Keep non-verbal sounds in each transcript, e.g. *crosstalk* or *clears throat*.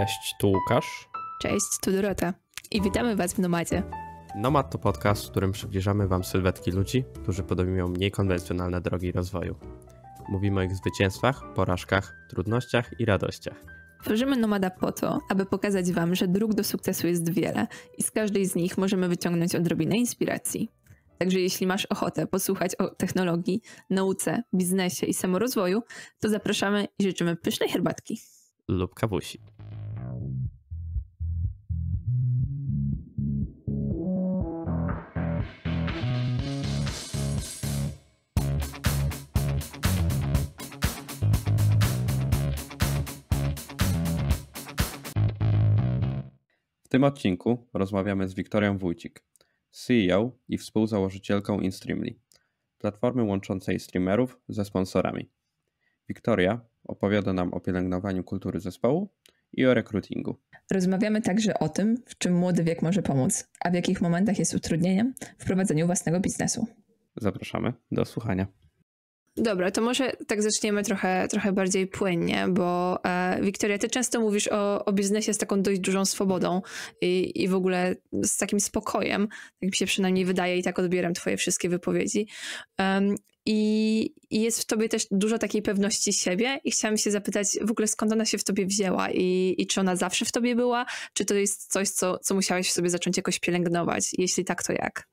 Cześć, tu Łukasz. Cześć, tu Dorota. I witamy Was w Nomadzie. Nomad to podcast, w którym przybliżamy Wam sylwetki ludzi, którzy podejmują mniej konwencjonalne drogi rozwoju. Mówimy o ich zwycięstwach, porażkach, trudnościach i radościach. Tworzymy Nomada po to, aby pokazać Wam, że dróg do sukcesu jest wiele i z każdej z nich możemy wyciągnąć odrobinę inspiracji. Także jeśli masz ochotę posłuchać o technologii, nauce, biznesie i samorozwoju, to zapraszamy i życzymy pysznej herbatki. Lub kawusi. tym odcinku rozmawiamy z Wiktorią Wójcik, CEO i współzałożycielką InStreamly, platformy łączącej streamerów ze sponsorami. Wiktoria opowiada nam o pielęgnowaniu kultury zespołu i o rekrutingu. Rozmawiamy także o tym, w czym młody wiek może pomóc, a w jakich momentach jest utrudnieniem w prowadzeniu własnego biznesu. Zapraszamy do słuchania. Dobra, to może tak zaczniemy trochę, trochę bardziej płynnie, bo e, Wiktoria, ty często mówisz o, o biznesie z taką dość dużą swobodą i, i w ogóle z takim spokojem, tak mi się przynajmniej wydaje i tak odbieram twoje wszystkie wypowiedzi. Um, i, I jest w tobie też dużo takiej pewności siebie i chciałam się zapytać w ogóle skąd ona się w tobie wzięła i, i czy ona zawsze w tobie była, czy to jest coś, co, co musiałeś w sobie zacząć jakoś pielęgnować? Jeśli tak, to jak?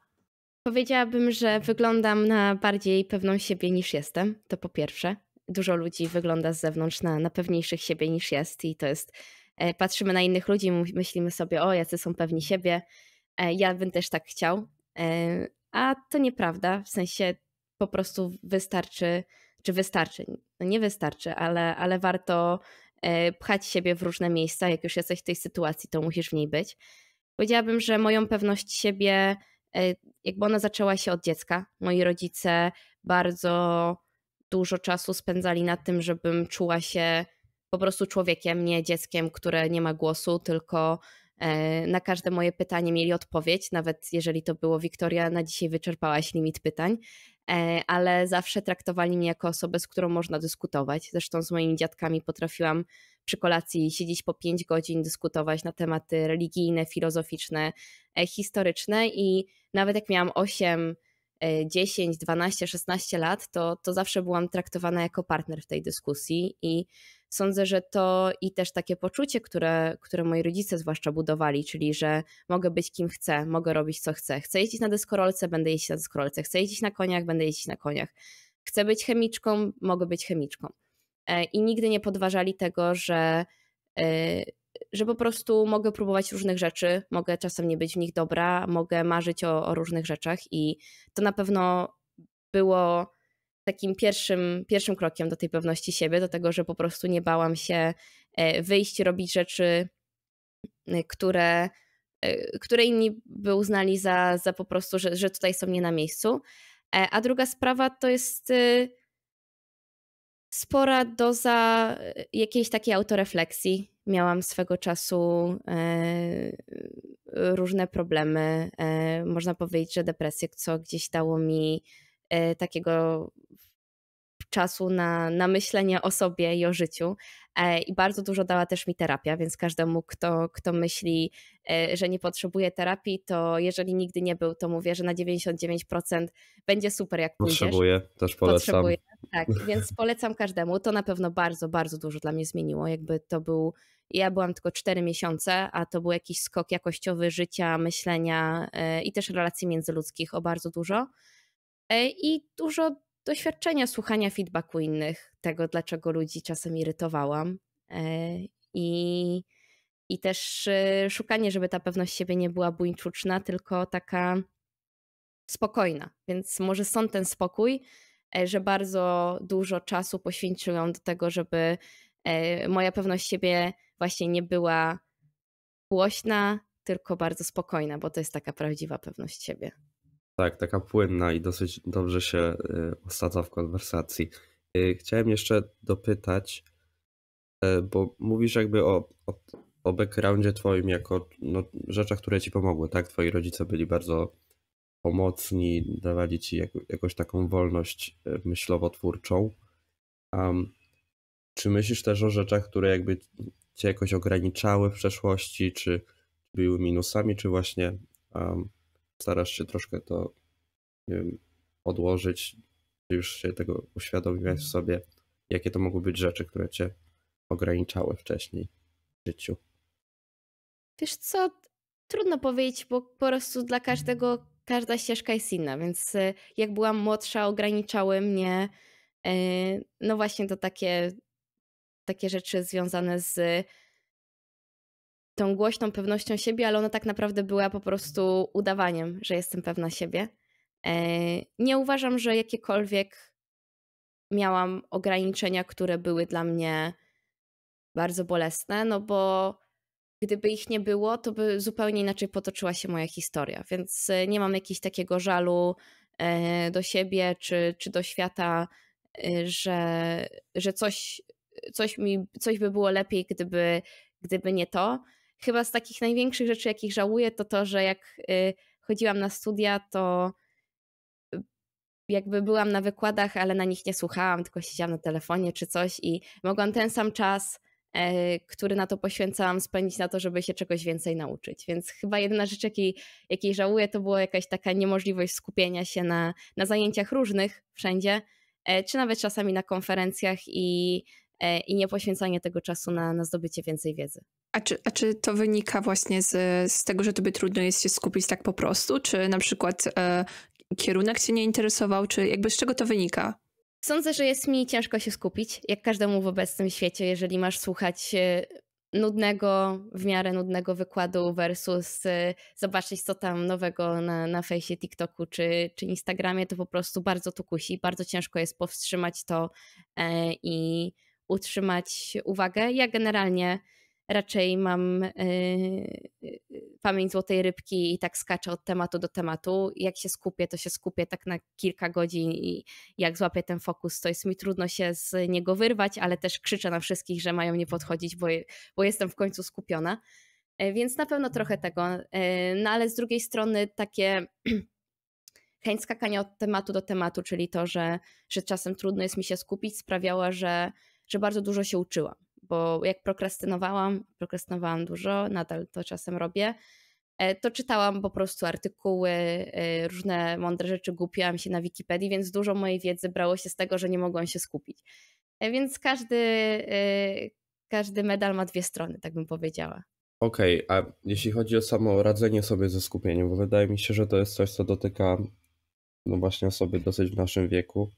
Powiedziałabym, że wyglądam na bardziej pewną siebie niż jestem, to po pierwsze. Dużo ludzi wygląda z zewnątrz na, na pewniejszych siebie niż jest i to jest, e, patrzymy na innych ludzi, myślimy sobie, o jacy są pewni siebie, e, ja bym też tak chciał, e, a to nieprawda, w sensie po prostu wystarczy, czy wystarczy, no nie wystarczy, ale, ale warto e, pchać siebie w różne miejsca, jak już jesteś w tej sytuacji, to musisz w niej być. Powiedziałabym, że moją pewność siebie E, jakby ona zaczęła się od dziecka. Moi rodzice bardzo dużo czasu spędzali na tym, żebym czuła się po prostu człowiekiem, nie dzieckiem, które nie ma głosu, tylko e, na każde moje pytanie mieli odpowiedź, nawet jeżeli to było Wiktoria, na dzisiaj wyczerpałaś limit pytań, e, ale zawsze traktowali mnie jako osobę, z którą można dyskutować. Zresztą z moimi dziadkami potrafiłam przy kolacji siedzieć po 5 godzin, dyskutować na tematy religijne, filozoficzne, e, historyczne i nawet jak miałam 8, 10, 12, 16 lat, to, to zawsze byłam traktowana jako partner w tej dyskusji i sądzę, że to i też takie poczucie, które, które moi rodzice zwłaszcza budowali, czyli że mogę być kim chcę, mogę robić co chcę. Chcę jeździć na deskorolce, będę jeździć na deskorolce. Chcę jeździć na koniach, będę jeździć na koniach. Chcę być chemiczką, mogę być chemiczką. E, i nigdy nie podważali tego, że, e, że po prostu mogę próbować różnych rzeczy, mogę czasem nie być w nich dobra, mogę marzyć o, o różnych rzeczach i to na pewno było takim pierwszym, pierwszym krokiem do tej pewności siebie, do tego, że po prostu nie bałam się e, wyjść, robić rzeczy, które, które inni by uznali za, za po prostu, że, że tutaj są nie na miejscu. A druga sprawa to jest y, spora doza e, jakiejś takiej autorefleksji. Miałam swego czasu e, różne problemy, e, można powiedzieć, że depresję, co gdzieś dało mi takiego czasu na, na myślenie o sobie i o życiu. I bardzo dużo dała też mi terapia, więc każdemu, kto, kto myśli, że nie potrzebuje terapii, to jeżeli nigdy nie był, to mówię, że na 99% będzie super, jak pójdziesz. Potrzebuję, też polecam. Potrzebuję. Tak, *laughs* więc polecam każdemu. To na pewno bardzo, bardzo dużo dla mnie zmieniło. Jakby to był, ja byłam tylko cztery miesiące, a to był jakiś skok jakościowy życia, myślenia e, i też relacji międzyludzkich o bardzo dużo. E, I dużo doświadczenia słuchania feedbacku innych, tego dlaczego ludzi czasem irytowałam. E, I, i też szukanie, żeby ta pewność siebie nie była buńczuczna, tylko taka spokojna. Więc może stąd ten spokój E, że bardzo dużo czasu poświęciłam do tego, żeby e, moja pewność siebie właśnie nie była głośna, tylko bardzo spokojna, bo to jest taka prawdziwa pewność siebie. Tak, taka płynna i dosyć dobrze się e, osadza w konwersacji. Chciałem jeszcze dopytać, bo mówisz jakby o, o, o backgroundzie twoim jako no, rzeczach, które ci pomogły, tak? Twoi rodzice byli bardzo pomocni, dawali ci jak, jakąś taką wolność e, myślowo-twórczą. Um, czy myślisz też o rzeczach, które jakby cię jakoś ograniczały w przeszłości, czy były minusami, czy właśnie um, starasz się troszkę to wiem, odłożyć, już się tego uświadomiłeś w sobie, jakie to mogły być rzeczy, które cię ograniczały wcześniej w życiu? Wiesz co, trudno powiedzieć, bo po prostu dla każdego każda ścieżka jest inna, więc y, jak byłam młodsza, ograniczały mnie y, no właśnie to takie, takie rzeczy związane z tą głośną pewnością siebie, ale ona tak naprawdę była po prostu udawaniem, że jestem pewna siebie. E, nie uważam, że jakiekolwiek miałam ograniczenia, które były dla mnie bardzo bolesne, no bo gdyby ich nie było, to by zupełnie inaczej potoczyła się moja historia. Więc e, nie mam jakiegoś takiego żalu e, do siebie czy, czy do świata, e, że, że coś, coś, mi, coś by było lepiej, gdyby, gdyby nie to. Chyba z takich największych rzeczy, jakich żałuję, to to, że jak chodziłam na studia, to jakby byłam na wykładach, ale na nich nie słuchałam, tylko siedziałam na telefonie czy coś i mogłam ten sam czas E, który na to poświęcałam, spędzić na to, żeby się czegoś więcej nauczyć. Więc chyba jedyna rzecz, jakiej, jakiej żałuję, to była jakaś taka niemożliwość skupienia się na, na zajęciach różnych wszędzie, e, czy nawet czasami na konferencjach i, e, i nie poświęcanie tego czasu na, na zdobycie więcej wiedzy. A czy, a czy to wynika właśnie z, z tego, że tobie trudno jest się skupić tak po prostu? Czy na przykład e, kierunek cię nie interesował? Czy jakby z czego to wynika? Sądzę, że jest mi ciężko się skupić, jak każdemu w obecnym świecie, jeżeli masz słuchać e, nudnego, w miarę nudnego wykładu versus e, zobaczyć, co tam nowego na, na fejsie TikToku czy, czy Instagramie, to po prostu bardzo to kusi. Bardzo ciężko jest powstrzymać to e, i utrzymać uwagę. Ja generalnie raczej mam y, y, pamięć złotej rybki i tak skaczę od tematu do tematu. Jak się skupię, to się skupię tak na kilka godzin i jak złapię ten fokus, to jest mi trudno się z niego wyrwać, ale też krzyczę na wszystkich, że mają nie podchodzić, bo, bo jestem w końcu skupiona. E, więc na pewno trochę tego. E, no ale z drugiej strony takie *clears throat* chęć skakania od tematu do tematu, czyli to, że, że czasem trudno jest mi się skupić, sprawiała, że, że bardzo dużo się uczyłam bo jak prokrastynowałam, prokrastynowałam dużo, nadal to czasem robię, e, to czytałam po prostu artykuły, e, różne mądre rzeczy głupiłam się na Wikipedii, więc dużo mojej wiedzy brało się z tego, że nie mogłam się skupić. E, więc każdy, każdy medal ma dwie strony, tak bym powiedziała. Okej, okay, a jeśli chodzi o samo radzenie sobie ze skupieniem, bo wydaje mi się, że to jest coś, co dotyka no właśnie osoby dosyć w naszym wieku,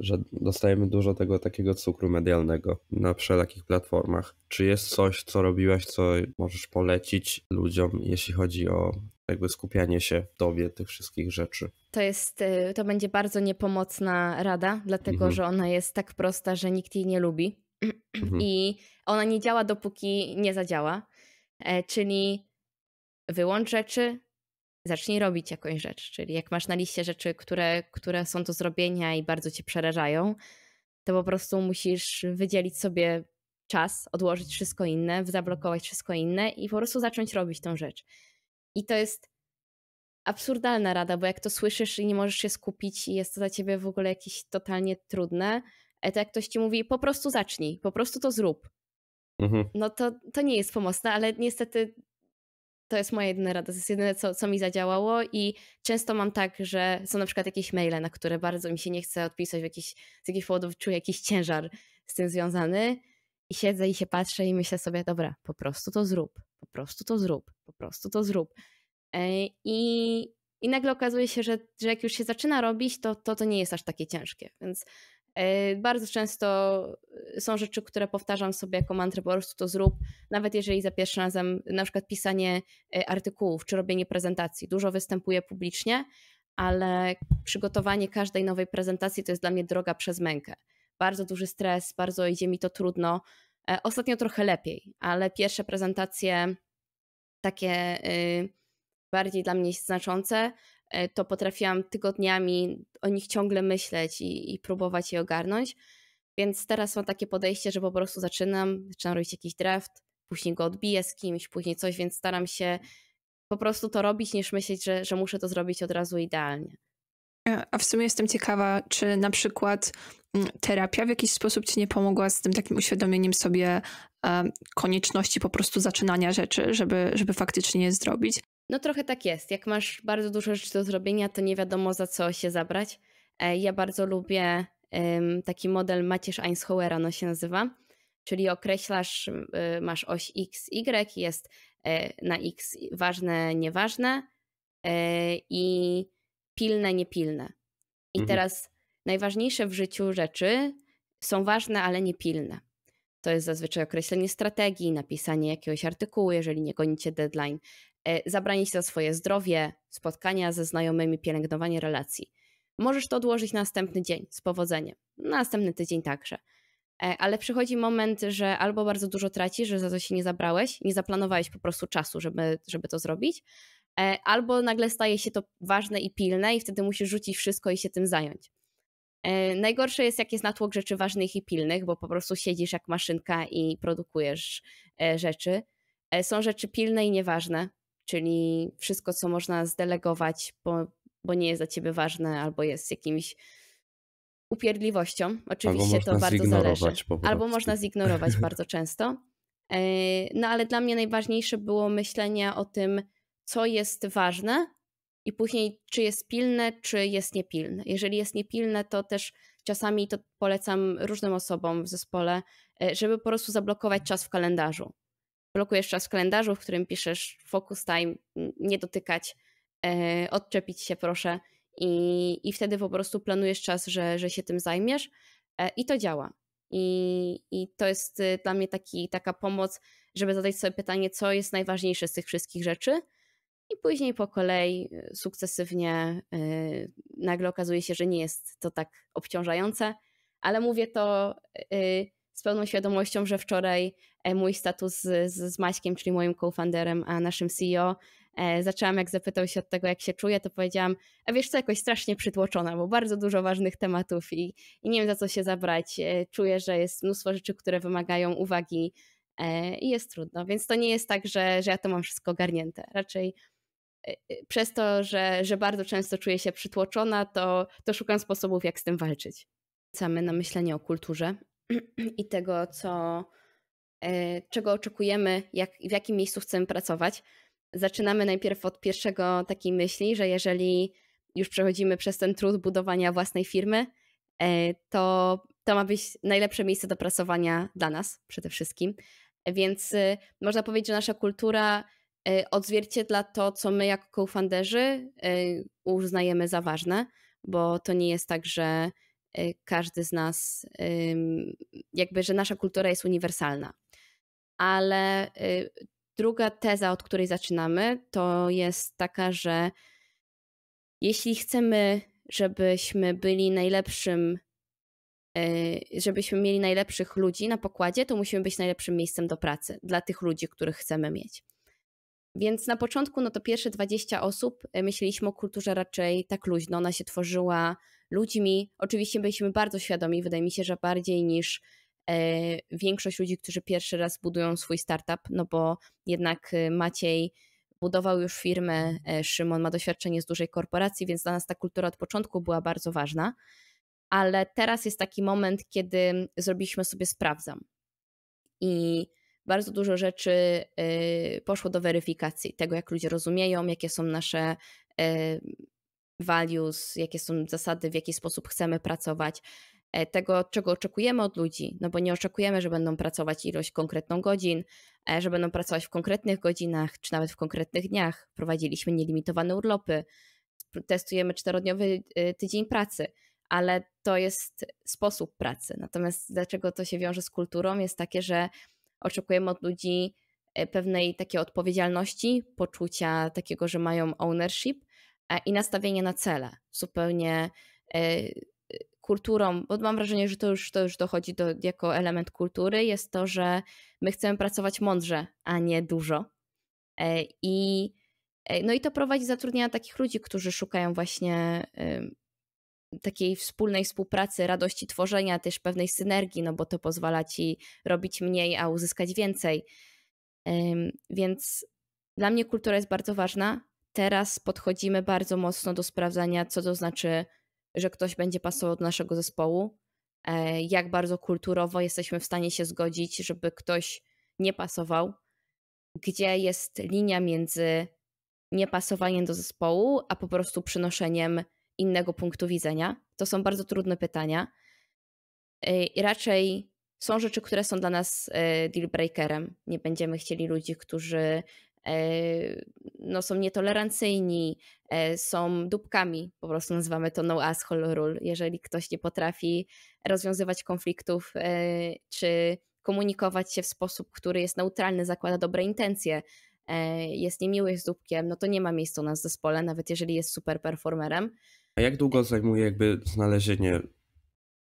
że dostajemy dużo tego takiego cukru medialnego na wszelakich platformach. Czy jest coś, co robiłaś, co możesz polecić ludziom, jeśli chodzi o jakby skupianie się w dobie tych wszystkich rzeczy? To jest, y, to będzie bardzo niepomocna rada, dlatego mhm. że ona jest tak prosta, że nikt jej nie lubi *clears throat* mhm. i ona nie działa, dopóki nie zadziała. E, czyli wyłącz rzeczy, zacznij robić jakąś rzecz. Czyli jak masz na liście rzeczy, które, które są do zrobienia i bardzo cię przerażają, to po prostu musisz wydzielić sobie czas, odłożyć wszystko inne, zablokować wszystko inne i po prostu zacząć robić tą rzecz. I to jest absurdalna rada, bo jak to słyszysz i nie możesz się skupić i jest to dla ciebie w ogóle jakieś totalnie trudne, e to jak ktoś ci mówi, po prostu zacznij, po prostu to zrób. Mhm. No to, to nie jest pomocne, ale niestety to jest moja jedyna rada, to jest jedyne, co, co mi zadziałało i często mam tak, że są na przykład jakieś maile, na które bardzo mi się nie chce odpisać, w jakiś, z jakichś powodów czuję jakiś ciężar z tym związany i siedzę i się patrzę i myślę sobie, dobra, po prostu to zrób, po prostu to zrób, po prostu to zrób. E, I, i nagle okazuje się, że, że jak już się zaczyna robić, to, to to nie jest aż takie ciężkie, więc E, bardzo często e, są rzeczy, które powtarzam sobie jako mantrę, po prostu to zrób, nawet jeżeli za pierwszym razem, na przykład pisanie e, artykułów czy robienie prezentacji. Dużo występuję publicznie, ale przygotowanie każdej nowej prezentacji to jest dla mnie droga przez mękę. Bardzo duży stres, bardzo idzie mi to trudno. Ostatnio trochę lepiej, ale pierwsze prezentacje takie y, bardziej dla mnie znaczące E, to potrafiłam tygodniami o nich ciągle myśleć i, i próbować je ogarnąć. Więc teraz mam takie podejście, że po prostu zaczynam, zaczynam robić jakiś draft, później go odbiję z kimś, później coś, więc staram się po prostu to robić, niż myśleć, że, że muszę to zrobić od razu idealnie. E, a w sumie jestem ciekawa, czy na przykład mm, terapia w jakiś sposób ci nie pomogła z tym takim uświadomieniem sobie e, konieczności po prostu zaczynania rzeczy, żeby, żeby faktycznie je zrobić. No trochę tak jest. Jak masz bardzo dużo rzeczy do zrobienia, to nie wiadomo za co się zabrać. E, ja bardzo lubię taki model Macierz Einshauera, no się nazywa, czyli określasz, y, masz oś X, Y, jest e, na X ważne, nieważne e, i pilne, niepilne. I mhm. teraz najważniejsze w życiu rzeczy są ważne, ale niepilne. To jest zazwyczaj określenie strategii, napisanie jakiegoś artykułu, jeżeli nie gonicie deadline, E, zabranić za swoje zdrowie, spotkania ze znajomymi, pielęgnowanie relacji. Możesz to odłożyć na następny dzień z powodzeniem, na następny tydzień także. E, ale przychodzi moment, że albo bardzo dużo tracisz, że za to się nie zabrałeś, nie zaplanowałeś po prostu czasu, żeby, żeby to zrobić, e, albo nagle staje się to ważne i pilne, i wtedy musisz rzucić wszystko i się tym zająć. Najgorsze jest, jak jest natłok rzeczy ważnych i pilnych, bo po prostu siedzisz jak maszynka i produkujesz rzeczy. Są rzeczy pilne i nieważne, czyli wszystko, co można zdelegować, bo, bo nie jest dla ciebie ważne albo jest jakimś upierdliwością. Oczywiście to bardzo zależy. Albo można zignorować bardzo często. E, no ale dla mnie najważniejsze było myślenie o tym, co jest ważne i później czy jest pilne, czy jest niepilne. Jeżeli jest niepilne, to też czasami to polecam różnym osobom w zespole, e, żeby po prostu zablokować czas w kalendarzu blokujesz czas w kalendarzu, w którym piszesz focus time, nie dotykać, e, odczepić się proszę i, i wtedy po prostu planujesz czas, że, że się tym zajmiesz e, i to działa. I, I to jest y, dla mnie taki, taka pomoc, żeby zadać sobie pytanie, co jest najważniejsze z tych wszystkich rzeczy, i później po kolei y, sukcesywnie y, nagle okazuje się, że nie jest to tak obciążające, ale mówię to. Yy, z pełną świadomością, że wczoraj e, mój status z, z czyli moim co-founderem, a naszym CEO, e, zaczęłam, jak zapytał się od tego, jak się czuję, to powiedziałam, a e, wiesz co, jakoś strasznie przytłoczona, bo bardzo dużo ważnych tematów i, i nie wiem za co się zabrać. Czuję, że jest mnóstwo rzeczy, które wymagają uwagi i jest trudno. Więc to nie jest tak, że, że ja to mam wszystko garnięte. Raczej przez to, że, że bardzo często czuję się przytłoczona, to, to szukam sposobów, jak z tym walczyć. Same na myślenie o kulturze *clears throat* i tego, co, e, czego oczekujemy, jak, w jakim miejscu chcemy pracować. Zaczynamy najpierw od pierwszego takiej myśli, że jeżeli już przechodzimy przez ten trud budowania własnej firmy, e, to to ma być najlepsze miejsce do pracowania dla nas przede wszystkim. Więc y, można powiedzieć, że nasza kultura e, odzwierciedla to, co my jako co uznajemy za ważne, bo to nie jest tak, że Y, każdy z nas, jakby, że nasza kultura jest uniwersalna. Ale y, druga teza, od której zaczynamy, to jest taka, że jeśli chcemy, żebyśmy byli najlepszym, y, żebyśmy mieli najlepszych ludzi na pokładzie, to musimy być najlepszym miejscem do pracy dla tych ludzi, których chcemy mieć. Więc na początku, no to pierwsze 20 osób myśleliśmy o kulturze raczej tak luźno, ona się tworzyła ludźmi. Oczywiście byliśmy bardzo świadomi, wydaje mi się, że bardziej niż e, większość ludzi, którzy pierwszy raz budują swój startup, no bo jednak y, Maciej budował już firmę, e, Szymon ma doświadczenie z dużej korporacji, więc dla nas ta kultura od początku była bardzo ważna. Ale teraz jest taki moment, kiedy zrobiliśmy sobie sprawdzam. I bardzo dużo rzeczy y, poszło do weryfikacji tego, jak ludzie rozumieją, jakie są nasze e, values, jakie są zasady, w jaki sposób chcemy pracować, e, tego, czego oczekujemy od ludzi, no bo nie oczekujemy, że będą pracować ilość konkretną godzin, e, że będą pracować w konkretnych godzinach, czy nawet w konkretnych dniach. Prowadziliśmy nielimitowane urlopy, testujemy czterodniowy e, tydzień pracy, ale to jest sposób pracy. Natomiast dlaczego to się wiąże z kulturą, jest takie, że oczekujemy od ludzi pewnej takiej odpowiedzialności, poczucia takiego, że mają ownership, E, i nastawienie na cele zupełnie e, e, kulturą, bo mam wrażenie, że to już, to już dochodzi do, jako element kultury, jest to, że my chcemy pracować mądrze, a nie dużo. I, no i to prowadzi zatrudnienia takich ludzi, którzy szukają właśnie takiej wspólnej współpracy, radości tworzenia, też pewnej synergii, no bo to pozwala ci robić mniej, a uzyskać więcej. Więc dla mnie kultura jest bardzo ważna, teraz podchodzimy bardzo mocno do sprawdzania, co to znaczy, że ktoś będzie pasował do naszego zespołu, e, jak bardzo kulturowo jesteśmy w stanie się zgodzić, żeby ktoś nie pasował, gdzie jest linia między niepasowaniem do zespołu, a po prostu przynoszeniem innego punktu widzenia? To są bardzo trudne pytania. E, I raczej są rzeczy, które są dla nas e, deal breakerem. Nie będziemy chcieli ludzi, którzy E, no, są nietolerancyjni, e, są dupkami, po prostu nazywamy to no asshole rule, jeżeli ktoś nie potrafi rozwiązywać konfliktów e, czy komunikować się w sposób, który jest neutralny, zakłada dobre intencje, jest niemiły, jest dupkiem, no to nie ma miejsca u nas w zespole, nawet jeżeli jest super performerem. A jak długo zajmuje jakby mm. znalezienie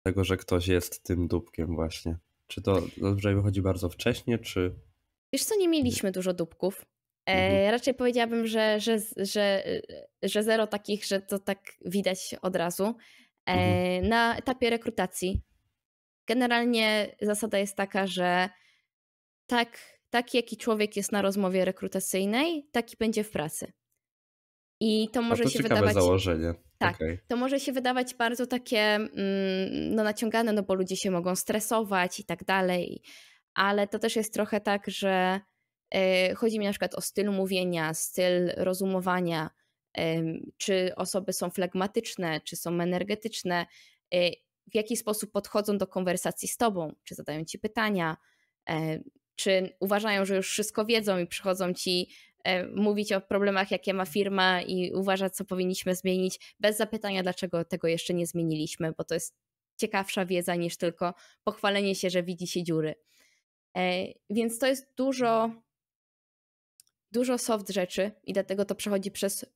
tego, że ktoś jest tym dupkiem właśnie? Czy to zazwyczaj wychodzi bardzo wcześnie, czy... Wiesz co, nie mieliśmy dużo dupków, Mhm. E, raczej powiedziałabym, że, że, że, e, że zero takich, że to tak widać od razu. E, mhm. Na etapie rekrutacji generalnie zasada jest taka, że tak, taki jaki człowiek jest na rozmowie rekrutacyjnej, taki będzie w pracy. I to może to się wydawać. założenie. Tak, okay. to może się wydawać bardzo takie mm, no, naciągane, no bo ludzie się mogą stresować i tak dalej, ale to też jest trochę tak, że Y, chodzi mi na przykład o styl mówienia, styl rozumowania, czy osoby są flegmatyczne, czy są energetyczne, y, w jaki sposób podchodzą do konwersacji z tobą, czy zadają ci pytania, e, czy uważają, że już wszystko wiedzą i przychodzą ci e, mówić o problemach, jakie ma firma i uważa, co powinniśmy zmienić, bez zapytania, dlaczego tego jeszcze nie zmieniliśmy, bo to jest ciekawsza wiedza niż tylko pochwalenie się, że widzi się dziury. E, więc to jest dużo dużo soft rzeczy i dlatego to przechodzi przez y,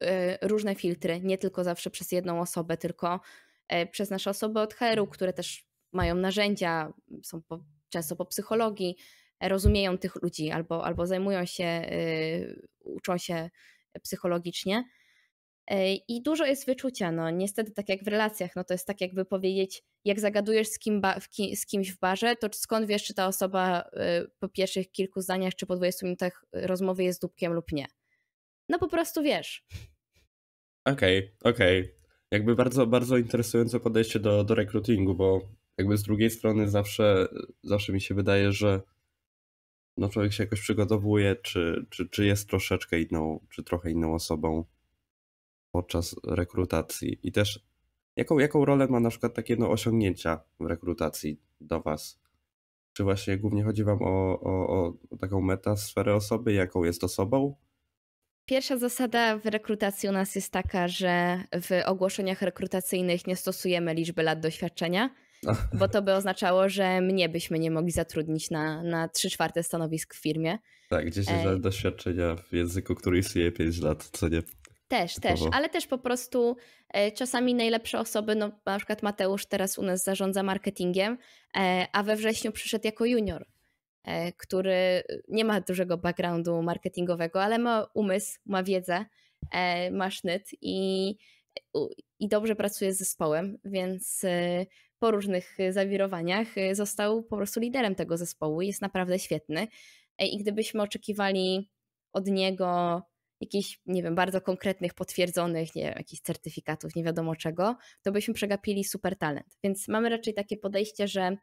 różne filtry, nie tylko zawsze przez jedną osobę, tylko e, przez nasze osoby od HR-u, mhm. które też mają narzędzia, są po, często po psychologii, e, rozumieją tych ludzi albo, albo zajmują się, y, uczą się psychologicznie. I dużo jest wyczucia. No, niestety, tak jak w relacjach, no to jest tak, jakby powiedzieć, jak zagadujesz z, kim ba, ki, z kimś w barze, to skąd wiesz, czy ta osoba y, po pierwszych kilku zdaniach czy po 20 minutach y, rozmowy jest dupkiem lub nie. No po prostu wiesz. Okej, okay, okej. Okay. Jakby bardzo, bardzo interesujące podejście do, do rekrutingu, bo jakby z drugiej strony zawsze, zawsze mi się wydaje, że no człowiek się jakoś przygotowuje, czy, czy, czy jest troszeczkę inną, czy trochę inną osobą podczas rekrutacji i też jaką, jaką rolę ma na przykład takie no, osiągnięcia w rekrutacji do Was? Czy właśnie głównie chodzi Wam o, o, o taką metasferę osoby, jaką jest osobą? Pierwsza zasada w rekrutacji u nas jest taka, że w ogłoszeniach rekrutacyjnych nie stosujemy liczby lat doświadczenia, bo to by oznaczało, że mnie byśmy nie mogli zatrudnić na, na 3 czwarte stanowisk w firmie. Tak, 10 lat doświadczenia w języku, który istnieje 5 lat, co nie też, też, ale też po prostu e, czasami najlepsze osoby, no na przykład Mateusz teraz u nas zarządza marketingiem, e, a we wrześniu przyszedł jako junior, e, który nie ma dużego backgroundu marketingowego, ale ma umysł, ma wiedzę, ma sznyt i, i dobrze pracuje z zespołem, więc po różnych zawirowaniach został po prostu liderem tego zespołu i jest naprawdę świetny. I gdybyśmy oczekiwali od niego jakichś, nie wiem, bardzo konkretnych, potwierdzonych, nie wiem, jakichś certyfikatów, nie wiadomo czego, to byśmy przegapili super talent. Więc mamy raczej takie podejście, że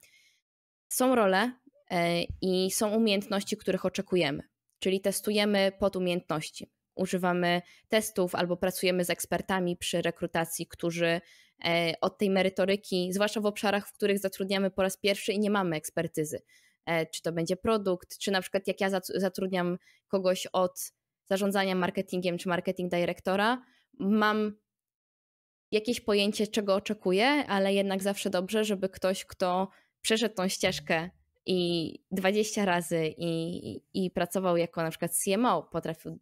są role e, i są umiejętności, których oczekujemy. Czyli testujemy pod umiejętności. Używamy testów albo pracujemy z ekspertami przy rekrutacji, którzy e, od tej merytoryki, zwłaszcza w obszarach, w których zatrudniamy po raz pierwszy i nie mamy ekspertyzy, e, czy to będzie produkt, czy na przykład jak ja zatrudniam kogoś od zarządzania marketingiem czy marketing dyrektora mam jakieś pojęcie, czego oczekuję, ale jednak zawsze dobrze, żeby ktoś, kto przeszedł tą ścieżkę i 20 razy i, i pracował jako na przykład CMO, potrafił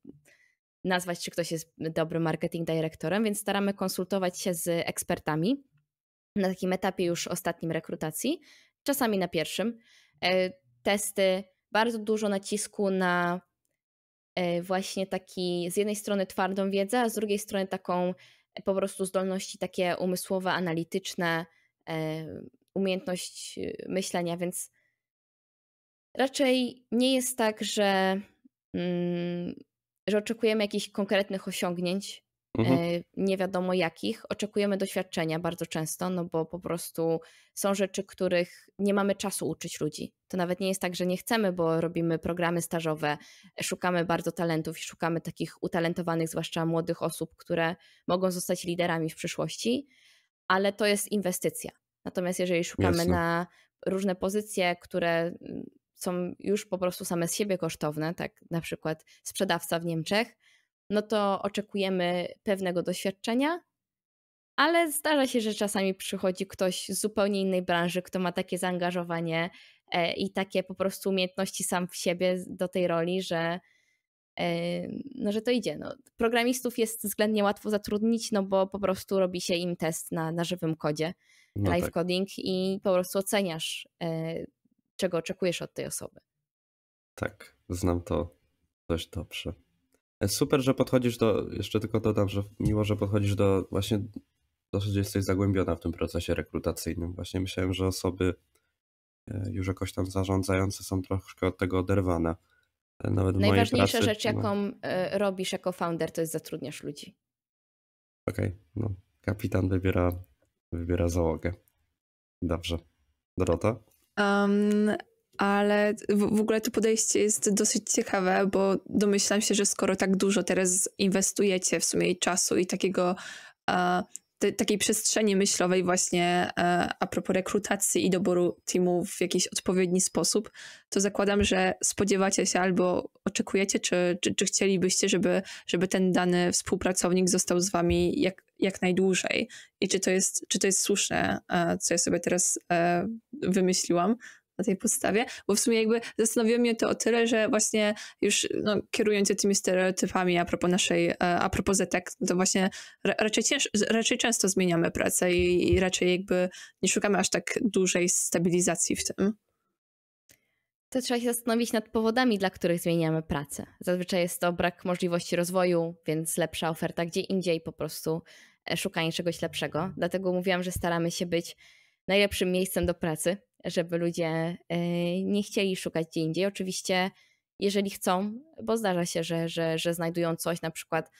nazwać, czy ktoś jest dobrym marketing dyrektorem, więc staramy konsultować się z ekspertami na takim etapie już ostatnim rekrutacji, czasami na pierwszym. E, testy, bardzo dużo nacisku na E, właśnie taki z jednej strony twardą wiedzę, a z drugiej strony taką e, po prostu zdolności takie umysłowe, analityczne, e, umiejętność myślenia, więc raczej nie jest tak, że, mm, że oczekujemy jakichś konkretnych osiągnięć Mhm. E, nie wiadomo jakich. Oczekujemy doświadczenia bardzo często, no bo po prostu są rzeczy, których nie mamy czasu uczyć ludzi. To nawet nie jest tak, że nie chcemy, bo robimy programy stażowe, szukamy bardzo talentów i szukamy takich utalentowanych, zwłaszcza młodych osób, które mogą zostać liderami w przyszłości, ale to jest inwestycja. Natomiast jeżeli szukamy Jasne. na różne pozycje, które mm, są już po prostu same z siebie kosztowne, tak na przykład sprzedawca w Niemczech, no to oczekujemy pewnego doświadczenia, ale zdarza się, że czasami przychodzi ktoś z zupełnie innej branży, kto ma takie zaangażowanie e, i takie po prostu umiejętności sam w siebie do tej roli, że, no, że to idzie. No, programistów jest względnie łatwo zatrudnić, no bo po prostu robi się im test na, na żywym kodzie, no live tak. coding i po prostu oceniasz, e, czego oczekujesz od tej osoby. Tak, znam to dość dobrze. Super, że podchodzisz do, jeszcze tylko dodam, że miło, że podchodzisz do właśnie, dosyć jesteś zagłębiona w tym procesie rekrutacyjnym. Właśnie myślałem, że osoby e, już jakoś tam zarządzające są troszkę od tego oderwane. E, nawet Najważniejsza pracy, rzecz, no. jaką e, robisz jako founder, to jest zatrudniasz ludzi. Okej, okay, no. Kapitan wybiera, wybiera załogę. Dobrze. Dorota? Um, ale w, w, ogóle to podejście jest dosyć ciekawe, bo domyślam się, że skoro tak dużo teraz inwestujecie w sumie czasu i takiego e, te, takiej przestrzeni myślowej właśnie e, a propos rekrutacji i doboru teamu w jakiś odpowiedni sposób, to zakładam, że spodziewacie się albo oczekujecie, czy, czy, czy chcielibyście, żeby, żeby ten dany współpracownik został z wami jak, jak najdłużej i czy to jest, czy to jest słuszne, e, co ja sobie teraz e, wymyśliłam, na tej podstawie, bo w sumie jakby zastanowiło mnie to o tyle, że właśnie już no, kierując się tymi stereotypami a propos naszej, e, a propos zetek, to właśnie raczej, cięż, raczej często zmieniamy pracę i, i raczej jakby nie szukamy aż tak dużej stabilizacji w tym. To trzeba się zastanowić nad powodami, dla których zmieniamy pracę. Zazwyczaj jest to brak możliwości rozwoju, więc lepsza oferta gdzie indziej, po prostu e, szukanie czegoś lepszego. Dlatego mówiłam, że staramy się być najlepszym miejscem do pracy, żeby ludzie e, nie chcieli szukać gdzie indziej. Oczywiście, jeżeli chcą, bo zdarza się, że, że, że znajdują coś, na przykład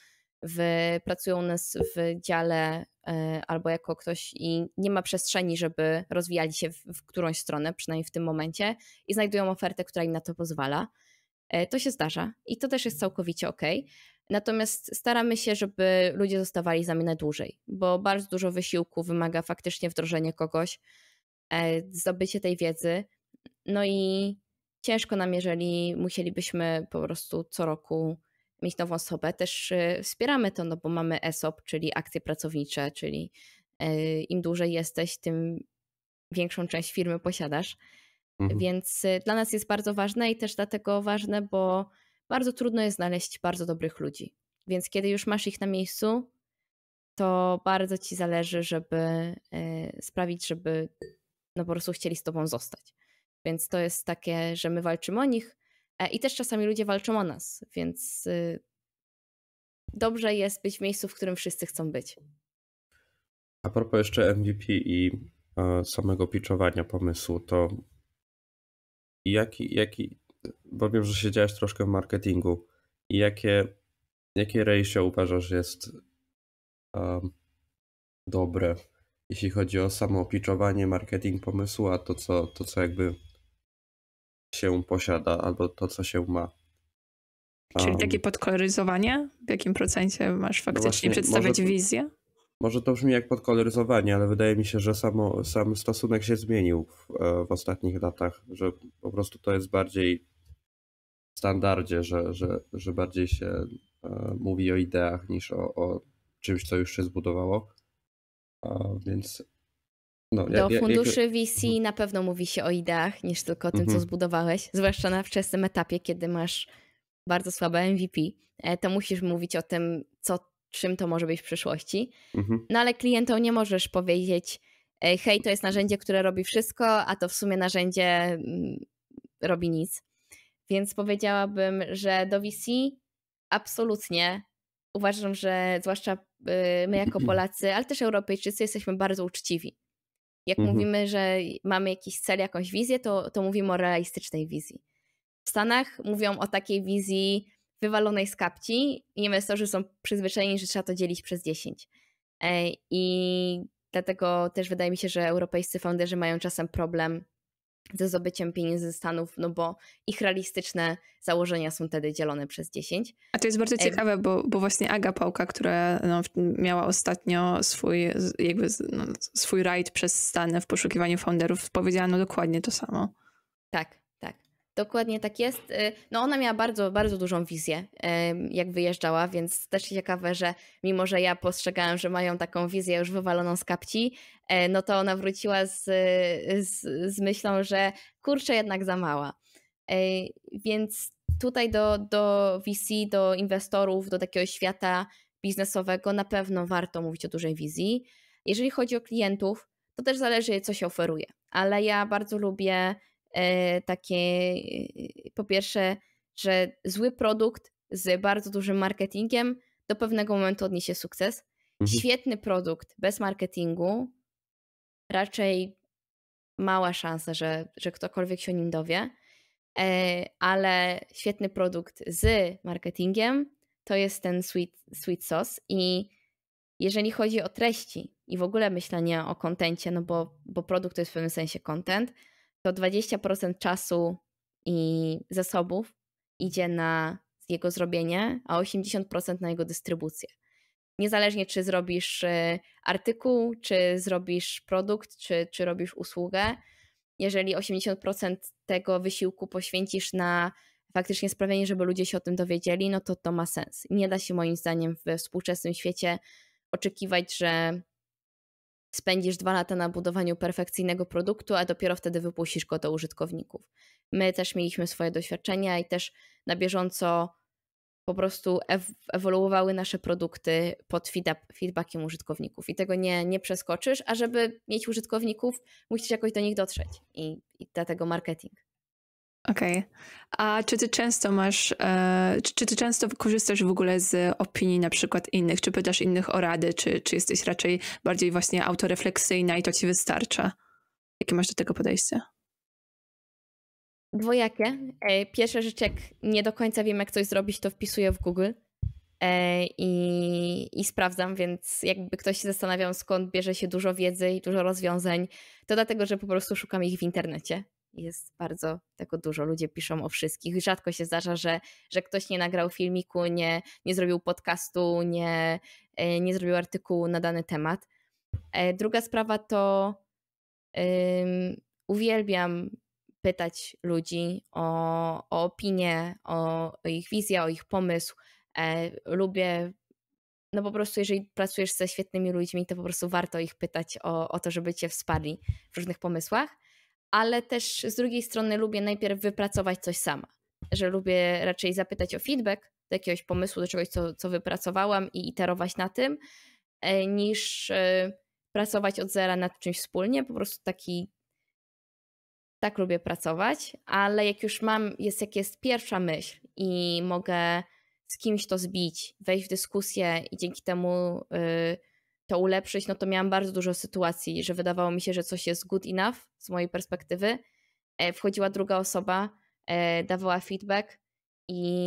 w, pracują u nas w dziale e, albo jako ktoś i nie ma przestrzeni, żeby rozwijali się w, w którąś stronę, przynajmniej w tym momencie, i znajdują ofertę, która im na to pozwala. E, to się zdarza i to też jest całkowicie ok. Natomiast staramy się, żeby ludzie zostawali z nami na dłużej, bo bardzo dużo wysiłku wymaga faktycznie wdrożenie kogoś, E, zdobycie tej wiedzy. No i ciężko nam, jeżeli musielibyśmy po prostu co roku mieć nową osobę. Też y, wspieramy to, no bo mamy ESOP, czyli akcje pracownicze, czyli y, im dłużej jesteś, tym większą część firmy posiadasz. Mhm. Więc y, dla nas jest bardzo ważne i też dlatego ważne, bo bardzo trudno jest znaleźć bardzo dobrych ludzi. Więc kiedy już masz ich na miejscu, to bardzo ci zależy, żeby sprawić, żeby no po prostu chcieli z tobą zostać. Więc to jest takie, że my walczymy o nich e, i też czasami ludzie walczą o nas, więc y, dobrze jest być w miejscu, w którym wszyscy chcą być. A propos jeszcze MVP i e, samego pitchowania pomysłu, to jaki, jaki, bo wiem, że siedziałeś troszkę w marketingu i jakie, jakie ratio uważasz jest um, dobre jeśli chodzi o samo marketing pomysłu, a to co, to co jakby się posiada albo to co się ma. Um, Czyli takie podkoloryzowanie? W jakim procencie masz no faktycznie no właśnie, przedstawiać może, wizję? Może to brzmi jak podkoloryzowanie, ale wydaje mi się, że samo, sam stosunek się zmienił w, e, w ostatnich latach, że po prostu to jest bardziej w standardzie, że, że, że bardziej się e, mówi o ideach niż o, o czymś, co już się zbudowało. O, więc. No, Do ja, funduszy ja, jak... VC na pewno mówi się o ideach, niż tylko o tym, co mhm. zbudowałeś. Zwłaszcza na wczesnym etapie, kiedy masz bardzo słabe MVP, e, to musisz mówić o tym, co, czym to może być w przyszłości. Mhm. No ale klientom nie możesz powiedzieć, e, hej, to jest narzędzie, które robi wszystko, a to w sumie narzędzie mm, robi nic. Więc powiedziałabym, że do VC absolutnie uważam, że zwłaszcza Y, my jako *laughs* Polacy, ale też Europejczycy jesteśmy bardzo uczciwi. Jak mhm. mówimy, że mamy jakiś cel, jakąś wizję, to, to mówimy o realistycznej wizji. W Stanach mówią o takiej wizji wywalonej z kapci. Inwestorzy są przyzwyczajeni, że trzeba to dzielić przez 10. I dlatego też wydaje mi się, że europejscy founderzy mają czasem problem ze zdobyciem pieniędzy ze Stanów, no bo ich realistyczne założenia są wtedy dzielone przez 10. A to jest bardzo ciekawe, bo, bo właśnie Aga Pałka, która no, miała ostatnio swój, jakby, no, swój rajd przez Stany w poszukiwaniu founderów, powiedziała no dokładnie to samo. Tak, Dokładnie tak jest. Y, no ona miała bardzo, bardzo dużą wizję, jak wyjeżdżała, więc też ciekawe, że mimo, że ja postrzegałam, że mają taką wizję już wywaloną z kapci, e, no to ona wróciła z, z, z myślą, że kurczę, jednak za mała. E, więc tutaj do, do VC, do inwestorów, do takiego świata biznesowego na pewno warto mówić o dużej wizji. Jeżeli chodzi o klientów, to też zależy, co się oferuje, ale ja bardzo lubię E, takie e, po pierwsze, że zły produkt z bardzo dużym marketingiem do pewnego momentu odniesie sukces. Mhm. Świetny produkt bez marketingu raczej mała szansa, że, że ktokolwiek się o nim dowie, e, ale świetny produkt z marketingiem to jest ten sweet, sweet sauce i jeżeli chodzi o treści i w ogóle myślenia o kontencie, no bo, bo produkt to jest w pewnym sensie content, to 20% czasu i zasobów idzie na jego zrobienie, a 80% na jego dystrybucję. Niezależnie, czy zrobisz y, artykuł, czy zrobisz produkt, czy, czy robisz usługę, jeżeli 80% tego wysiłku poświęcisz na faktycznie sprawienie, żeby ludzie się o tym dowiedzieli, no to to ma sens. Nie da się moim zdaniem we współczesnym świecie oczekiwać, że spędzisz dwa lata na budowaniu perfekcyjnego produktu, a dopiero wtedy wypuścisz go do użytkowników. My też mieliśmy swoje doświadczenia i też na bieżąco po prostu ewoluowały nasze produkty pod feedbackiem użytkowników i tego nie, nie przeskoczysz, a żeby mieć użytkowników, musisz jakoś do nich dotrzeć i, i dlatego marketing. Okej. Okay. A czy ty często masz, e, czy, czy, ty często korzystasz w ogóle z opinii na przykład innych? Czy pytasz innych o rady? Czy, czy jesteś raczej bardziej właśnie autorefleksyjna i to ci wystarcza? Jakie masz do tego podejście? Dwojakie. E, pierwsze rzecz, jak nie do końca wiem, jak coś zrobić, to wpisuję w Google e, i, i sprawdzam, więc jakby ktoś się zastanawiał, skąd bierze się dużo wiedzy i dużo rozwiązań, to dlatego, że po prostu szukam ich w internecie jest bardzo tego dużo. Ludzie piszą o wszystkich. Rzadko się zdarza, że, że ktoś nie nagrał filmiku, nie, nie zrobił podcastu, nie, e, nie zrobił artykułu na dany temat. E, druga sprawa to um, uwielbiam pytać ludzi o, o opinie, o, o ich wizję, o ich pomysł. E, lubię no po prostu, jeżeli pracujesz ze świetnymi ludźmi, to po prostu warto ich pytać o, o to, żeby cię wsparli w różnych pomysłach ale też z drugiej strony lubię najpierw wypracować coś sama, że lubię raczej zapytać o feedback do jakiegoś pomysłu, do czegoś, co, co wypracowałam i iterować na tym, e, niż e, pracować od zera nad czymś wspólnie, po prostu taki tak lubię pracować, ale jak już mam, jest jak jest pierwsza myśl i mogę z kimś to zbić, wejść w dyskusję i dzięki temu yy, to ulepszyć, no to miałam bardzo dużo sytuacji, że wydawało mi się, że coś jest good enough z mojej perspektywy. E, wchodziła druga osoba, e, dawała feedback i,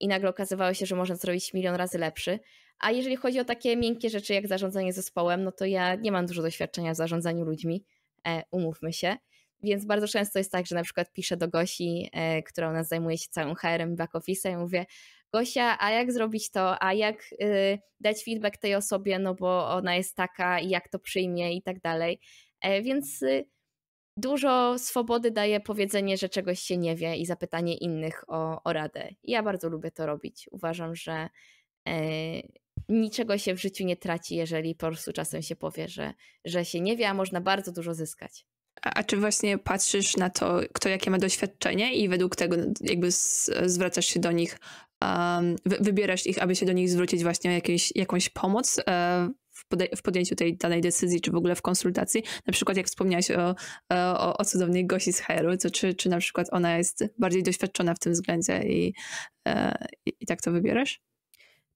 i nagle okazywało się, że można zrobić milion razy lepszy. A jeżeli chodzi o takie miękkie rzeczy jak zarządzanie zespołem, no to ja nie mam dużo doświadczenia w zarządzaniu ludźmi, e, umówmy się. Więc bardzo często jest tak, że na przykład piszę do Gosi, która u nas zajmuje się całym HR-em, back office, i mówię, Gosia, a jak zrobić to, a jak y, dać feedback tej osobie, no bo ona jest taka i jak to przyjmie i tak dalej. E, więc y, dużo swobody daje powiedzenie, że czegoś się nie wie i zapytanie innych o, o radę. I ja bardzo lubię to robić. Uważam, że y, niczego się w życiu nie traci, jeżeli po prostu czasem się powie, że, że się nie wie, a można bardzo dużo zyskać. A, a czy właśnie patrzysz na to, kto jakie ma doświadczenie i według tego jakby z, zwracasz się do nich um, wybierać ich, aby się do nich zwrócić właśnie o jakieś, jakąś pomoc e, w, podej- w podjęciu tej danej decyzji, czy w ogóle w konsultacji. Na przykład jak wspomniałaś o, e, o, o cudownej Gosi z HR-u, to czy, czy na przykład ona jest bardziej doświadczona w tym względzie i, e, i, i tak to wybierasz?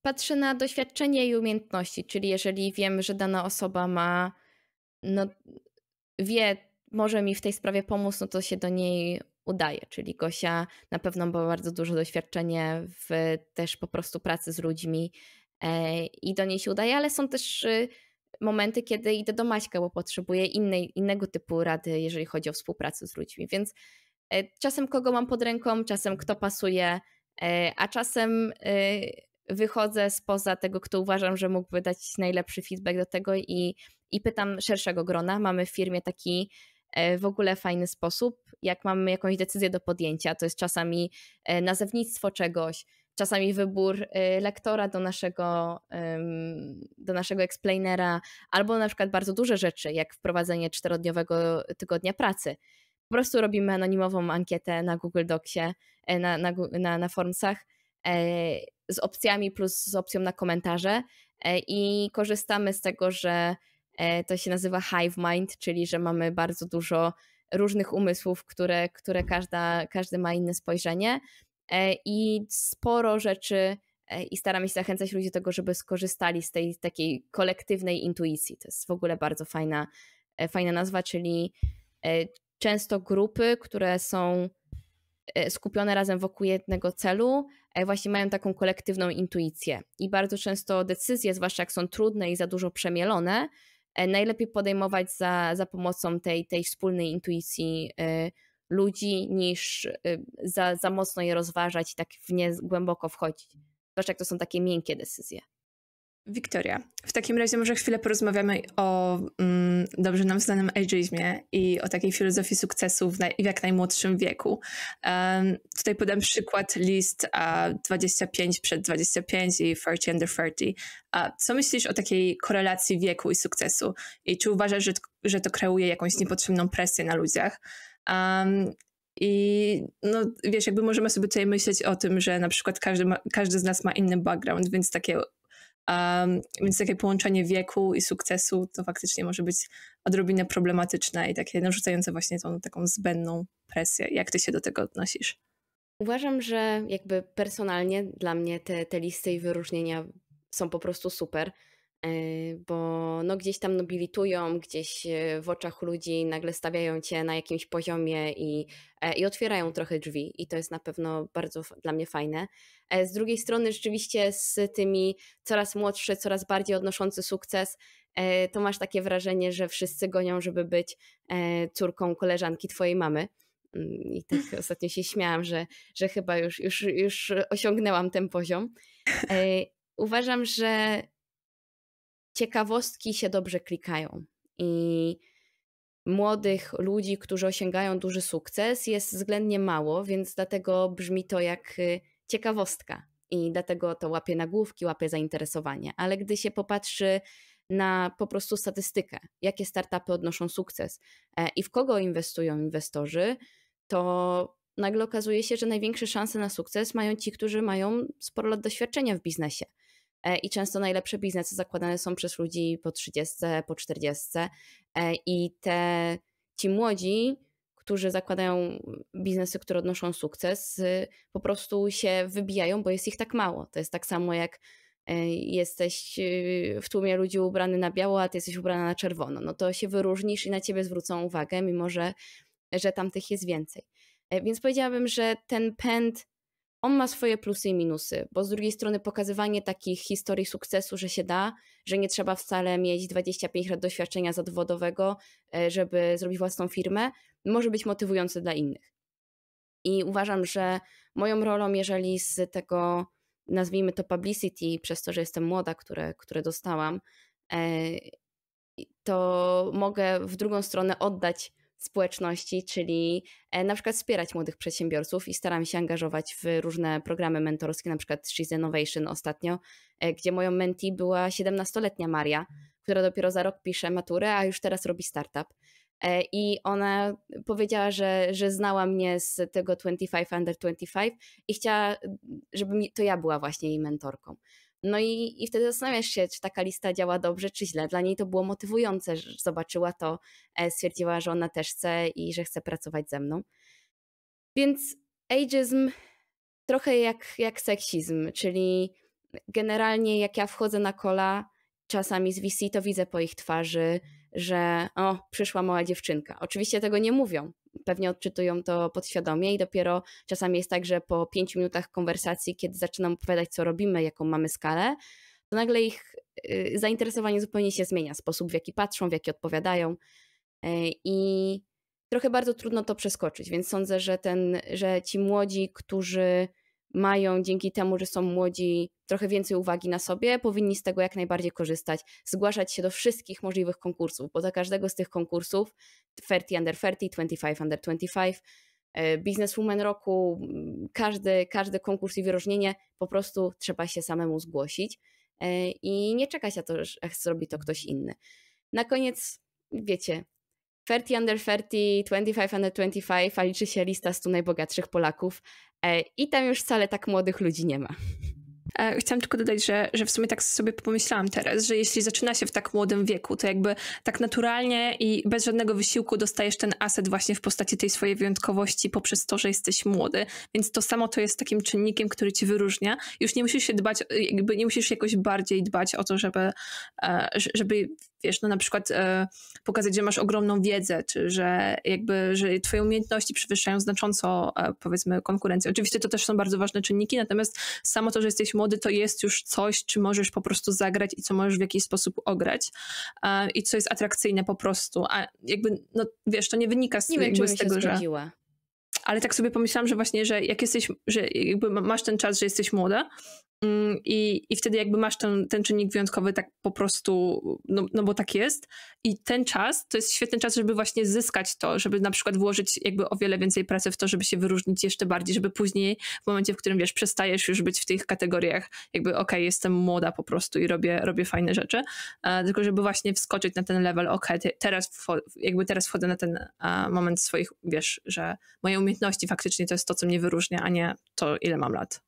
Patrzę na doświadczenie i umiejętności, czyli jeżeli wiem, że dana osoba ma, no, wie, może mi w tej sprawie pomóc, no to się do niej udaje. Czyli Gosia na pewno ma bardzo duże doświadczenie w też po prostu pracy z ludźmi e, i do niej się udaje, ale są też y, momenty, kiedy idę do Maśka, bo potrzebuję innej, innego typu rady, jeżeli chodzi o współpracę z ludźmi. Więc e, czasem kogo mam pod ręką, czasem kto pasuje, e, a czasem y, wychodzę spoza tego, kto uważam, że mógłby dać najlepszy feedback do tego i, i pytam szerszego grona. Mamy w firmie taki w ogóle fajny sposób, jak mamy jakąś decyzję do podjęcia. To jest czasami e, nazewnictwo czegoś, czasami wybór e, lektora do naszego, do naszego explainera, albo na przykład bardzo duże rzeczy, jak wprowadzenie czterodniowego tygodnia pracy. Po prostu robimy anonimową ankietę na Google Docsie, e, na, na, na, na Formsach z opcjami plus z opcją na komentarze i korzystamy z tego, że to się nazywa hive mind, czyli że mamy bardzo dużo różnych umysłów, które, które każda, każdy ma inne spojrzenie e, i sporo rzeczy e, i staramy się zachęcać ludzi do tego, żeby skorzystali z tej takiej kolektywnej intuicji. To jest w ogóle bardzo fajna, e, fajna nazwa, czyli często grupy, które są skupione razem wokół jednego celu, właśnie mają taką kolektywną intuicję. I bardzo często decyzje, zwłaszcza jak są trudne i za dużo przemielone, E, najlepiej podejmować za, za pomocą tej, tej wspólnej intuicji e, ludzi, niż e, za, za mocno je rozważać i tak w nie głęboko wchodzić. Zwłaszcza jak to są takie miękkie decyzje. Wiktoria, w takim razie może chwilę porozmawiamy o mm, dobrze nam znanym ageizmie i o takiej filozofii sukcesu w, naj, w jak najmłodszym wieku. Um, tutaj podam przykład list uh, 25 przed 25 i 30 under 30. Uh, co myślisz o takiej korelacji wieku i sukcesu? I czy uważasz, że, że to kreuje jakąś niepotrzebną presję na ludziach? Um, i no, wiesz, jakby możemy sobie tutaj myśleć o tym, że na przykład każdy, ma, każdy z nas ma inny background, więc takie Um, więc takie połączenie wieku i sukcesu to faktycznie może być odrobinę problematyczne i takie narzucające właśnie tą taką zbędną presję. Jak ty się do tego odnosisz? Uważam, że jakby personalnie dla mnie te, te listy i wyróżnienia są po prostu super. Y, bo no gdzieś tam nobilitują, gdzieś y, w oczach ludzi nagle stawiają cię na jakimś poziomie i, e, i otwierają trochę drzwi i to jest na pewno bardzo dla mnie fajne. E, z drugiej strony rzeczywiście z tymi coraz młodszy, coraz bardziej odnoszący sukces, e, to masz takie wrażenie, że wszyscy gonią, żeby być córką koleżanki twojej mamy. Mm, I tak *laughs* ostatnio się śmiałam, że, że chyba już, już, już osiągnęłam ten poziom. Uważam, że ciekawostki się dobrze klikają. I młodych ludzi, którzy osiągają duży sukces, jest względnie mało, więc dlatego brzmi to jak y, ciekawostka. I dlatego to łapie nagłówki, łapie zainteresowanie. Ale gdy się popatrzy na po prostu statystykę, jakie startupy odnoszą sukces e, i w kogo inwestują inwestorzy, to nagle okazuje się, że największe szanse na sukces mają ci, którzy mają sporo lat doświadczenia w biznesie. E, i często najlepsze biznesy zakładane są przez ludzi po 30, po 40 e, i te, ci młodzi, którzy zakładają biznesy, które odnoszą sukces, y, po prostu się wybijają, bo jest ich tak mało. To jest tak samo jak e, jesteś y, w tłumie ludzi ubrany na biało, a ty jesteś ubrana na czerwono. No to się wyróżnisz i na ciebie zwrócą uwagę, mimo że, że tamtych jest więcej. Więc powiedziałabym, że ten pęd on ma swoje plusy i minusy, bo z drugiej strony pokazywanie takich historii sukcesu, że się da, że nie trzeba wcale mieć 25 lat doświadczenia zawodowego, e, żeby zrobić własną firmę, może być motywujące dla innych. I uważam, że moją rolą, jeżeli z tego, nazwijmy to publicity, przez to, że jestem młoda, które, które dostałam, e, to mogę w drugą stronę oddać społeczności, czyli e, na przykład wspierać młodych przedsiębiorców i staram się angażować w różne programy mentorskie, na przykład She's Innovation ostatnio, e, gdzie moją mentee była 17-letnia Maria, która dopiero za rok pisze maturę, a już teraz robi startup. E, I ona powiedziała, że, że znała mnie z tego 25 Under 25 i chciała, żeby to ja była właśnie jej mentorką. No i, i wtedy zastanawiasz się, czy taka lista działa dobrze, czy źle. Dla niej to było motywujące, że zobaczyła to, e, stwierdziła, że ona też chce i że chce pracować ze mną. Więc ageism trochę jak, jak seksizm, czyli generalnie jak ja wchodzę na kola czasami z VC, to widzę po ich twarzy, że o, przyszła mała dziewczynka. Oczywiście tego nie mówią, pewnie odczytują to podświadomie i dopiero czasami jest tak, że po pięciu minutach konwersacji, kiedy zaczynam opowiadać, co robimy, jaką mamy skalę, to nagle ich y, zainteresowanie zupełnie się zmienia, sposób w jaki patrzą, w jaki odpowiadają y, i trochę bardzo trudno to przeskoczyć, więc sądzę, że, ten, że ci młodzi, którzy mają dzięki temu, że są młodzi, trochę więcej uwagi na sobie, powinni z tego jak najbardziej korzystać, zgłaszać się do wszystkich możliwych konkursów, bo do każdego z tych konkursów 30 under 30, 25 under 25, e, bizneswoman roku, każdy, każdy konkurs i wyróżnienie, po prostu trzeba się samemu zgłosić e, i nie czekać na to, że zrobi to ktoś inny. Na koniec, wiecie, 30 under 30, 25 under 25, a liczy się lista 100 najbogatszych Polaków e, i tam już wcale tak młodych ludzi nie ma. E, chciałam tylko dodać, że, że w sumie tak sobie pomyślałam teraz, że jeśli zaczyna się w tak młodym wieku, to jakby tak naturalnie i bez żadnego wysiłku dostajesz ten aset właśnie w postaci tej swojej wyjątkowości poprzez to, że jesteś młody. Więc to samo to jest takim czynnikiem, który ci wyróżnia. Już nie musisz się dbać, e, jakby nie musisz jakoś bardziej dbać o to, żeby, żeby wiesz, no na przykład e, pokazać, że masz ogromną wiedzę, czy że jakby, że twoje umiejętności przewyższają znacząco, e, powiedzmy, konkurencję. Oczywiście to też są bardzo ważne czynniki, natomiast samo to, że jesteś młody, to jest już coś, czy możesz po prostu zagrać i co możesz w jakiś sposób ograć e, i co jest atrakcyjne po prostu, a jakby, no wiesz, to nie wynika z, nie wiem, z tego, że... Zgodziła ale tak sobie pomyślałam, że właśnie, że jak jesteś, że jakby masz ten czas, że jesteś młoda, Mm, I, I wtedy jakby masz ten, ten czynnik wyjątkowy tak po prostu, no, no bo tak jest. I ten czas to jest świetny czas, żeby właśnie zyskać to, żeby na przykład włożyć jakby o wiele więcej pracy w to, żeby się wyróżnić jeszcze bardziej, żeby później w momencie, w którym wiesz, przestajesz już być w tych kategoriach, jakby okej, okay, jestem młoda po prostu i robię, robię fajne rzeczy, e, tylko żeby właśnie wskoczyć na ten level, okej, okay, teraz jakby teraz wchodzę na ten e, moment swoich, wiesz, że moje umiejętności faktycznie to jest to, co mnie wyróżnia, a nie to, ile mam lat.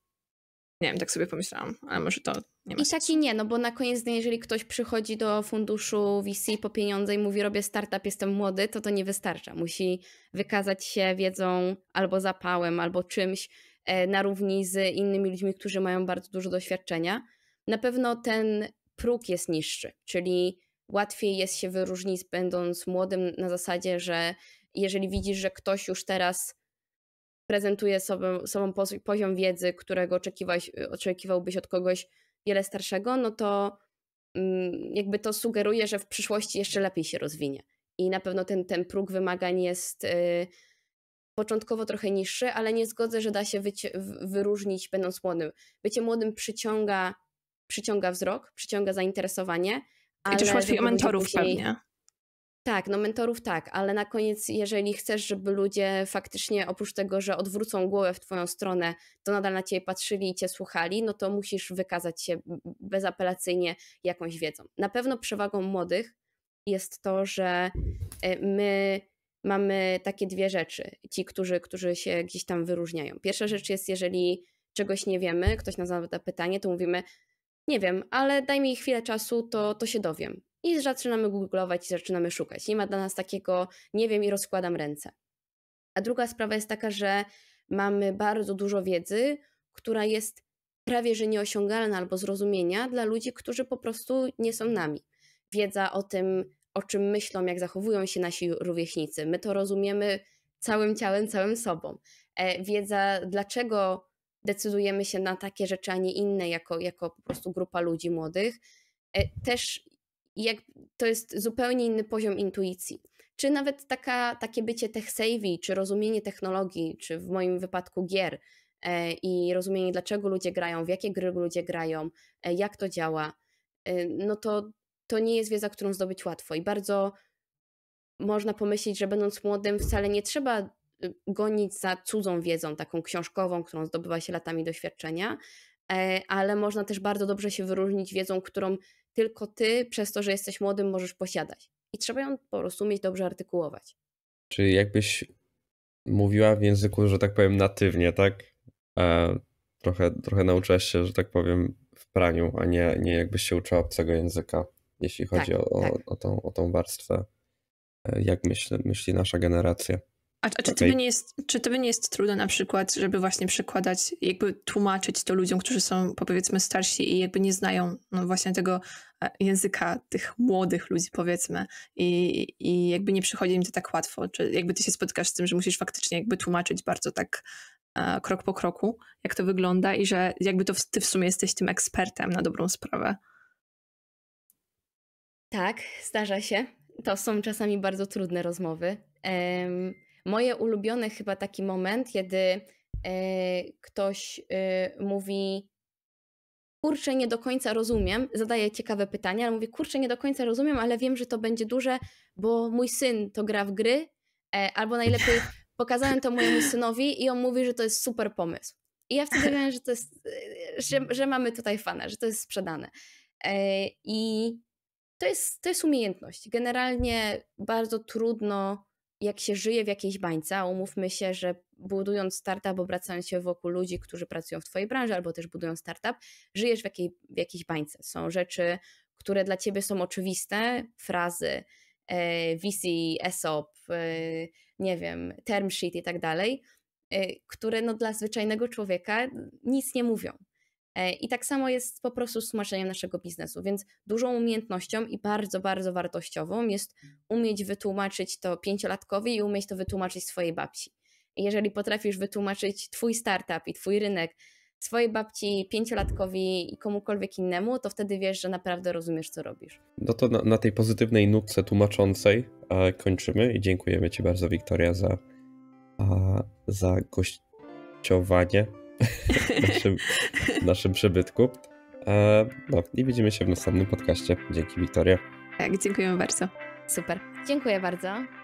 Nie wiem, tak sobie pomyślałam, ale może to nie ma. I tak nie, no bo na koniec dnia, jeżeli ktoś przychodzi do funduszu VC po pieniądze i mówi, robię startup, jestem młody, to to nie wystarcza. Musi wykazać się wiedzą albo zapałem, albo czymś e, na równi z innymi ludźmi, którzy mają bardzo dużo doświadczenia. Na pewno ten próg jest niższy, czyli łatwiej jest się wyróżnić, będąc młodym, na zasadzie, że jeżeli widzisz, że ktoś już teraz prezentuje sobą, sobą poziom wiedzy, którego oczekiwałbyś od kogoś wiele starszego, no to mm, jakby to sugeruje, że w przyszłości jeszcze lepiej się rozwinie. I na pewno ten, ten próg wymagań jest y, początkowo trochę niższy, ale nie zgodzę, że da się wycie, wyróżnić będąc młodym. Bycie młodym przyciąga, przyciąga wzrok, przyciąga zainteresowanie. I też łatwiej o mentorów później... pewnie. Tak, no mentorów tak, ale na koniec, jeżeli chcesz, żeby ludzie faktycznie oprócz tego, że odwrócą głowę w Twoją stronę, to nadal na Ciebie patrzyli i Cię słuchali, no to musisz wykazać się bezapelacyjnie jakąś wiedzą. Na pewno przewagą młodych jest to, że e, my mamy takie dwie rzeczy, ci, którzy, którzy się gdzieś tam wyróżniają. Pierwsza rzecz jest, jeżeli czegoś nie wiemy, ktoś nam zada pytanie, to mówimy, nie wiem, ale daj mi chwilę czasu, to, to się dowiem i zaczynamy googlować i zaczynamy szukać. Nie ma dla nas takiego, nie wiem i rozkładam ręce. A druga sprawa jest taka, że mamy bardzo dużo wiedzy, która jest prawie że nieosiągalna albo zrozumienia dla ludzi, którzy po prostu nie są nami. Wiedza o tym, o czym myślą, jak zachowują się nasi rówieśnicy. My to rozumiemy całym ciałem, całym sobą. E, wiedza, dlaczego decydujemy się na takie rzeczy, a nie inne, jako, jako po prostu grupa ludzi młodych, e, też i jak to jest zupełnie inny poziom intuicji. Czy nawet taka, takie bycie tech savvy, czy rozumienie technologii, czy w moim wypadku gier e, i rozumienie dlaczego ludzie grają, w jakie gry ludzie grają, e, jak to działa, e, no to, to nie jest wiedza, którą zdobyć łatwo. I bardzo można pomyśleć, że będąc młodym wcale nie trzeba y, gonić za cudzą wiedzą, taką książkową, którą zdobywa się latami doświadczenia, e, ale można też bardzo dobrze się wyróżnić wiedzą, którą tylko ty przez to, że jesteś młodym możesz posiadać. I trzeba ją po prostu umieć dobrze artykułować. Czyli jakbyś mówiła w języku, że tak powiem, natywnie, tak? trochę, trochę nauczyłaś się, że tak powiem, w praniu, a nie, nie jakbyś się uczyła obcego języka, jeśli chodzi tak, o, tak. O, o, tą, o tą warstwę, e, jak myśli, myśli nasza generacja. A, a czy, okay. tobie nie jest, czy tobie nie jest trudno na przykład, żeby właśnie przekładać, jakby tłumaczyć to ludziom, którzy są powiedzmy starsi i jakby nie znają no, właśnie tego e, języka tych młodych ludzi powiedzmy i, i jakby nie przychodzi im to tak łatwo? Czy jakby ty się spotkasz z tym, że musisz faktycznie jakby tłumaczyć bardzo tak e, krok po kroku, jak to wygląda i że jakby to w, ty w sumie jesteś tym ekspertem na dobrą sprawę? Tak, zdarza się. To są czasami bardzo trudne rozmowy. Um Moje ulubione chyba taki moment, kiedy e, ktoś e, mówi, kurczę, nie do końca rozumiem, zadaje ciekawe pytania, ale mówi, kurczę, nie do końca rozumiem, ale wiem, że to będzie duże, bo mój syn to gra w gry, e, albo najlepiej *laughs* pokazałem to mojemu synowi i on mówi, że to jest super pomysł. I ja wtedy wiem, że to jest, że, mm. że mamy tutaj fana, że to jest sprzedane. I to jest, to jest umiejętność. Generalnie bardzo trudno jak się żyje w jakiejś bańce, a umówmy się, że budując startup, obracając się wokół ludzi, którzy pracują w Twojej branży albo też budują startup, żyjesz w, jakiej, w jakiejś bańce. Są rzeczy, które dla Ciebie są oczywiste, frazy, e, VC, ESOP, e, nie wiem, term sheet i tak dalej, e, które no dla zwyczajnego człowieka nic nie mówią. E, I tak samo jest po prostu z tłumaczeniem naszego biznesu. Więc dużą umiejętnością i bardzo, bardzo wartościową jest umieć wytłumaczyć to pięciolatkowi i umieć to wytłumaczyć swojej babci. Jeżeli potrafisz wytłumaczyć Twój startup i Twój rynek swojej babci, pięciolatkowi i komukolwiek innemu, to wtedy wiesz, że naprawdę rozumiesz, co robisz. No to na, na tej pozytywnej nutce tłumaczącej e, kończymy i dziękujemy Ci bardzo, Wiktoria, za, za gościowanie naszym, naszym przybytku. E, no i widzimy się w następnym podcaście. Dzięki Wiktoria. Tak, dziękujemy bardzo. Super. Dziękuję bardzo.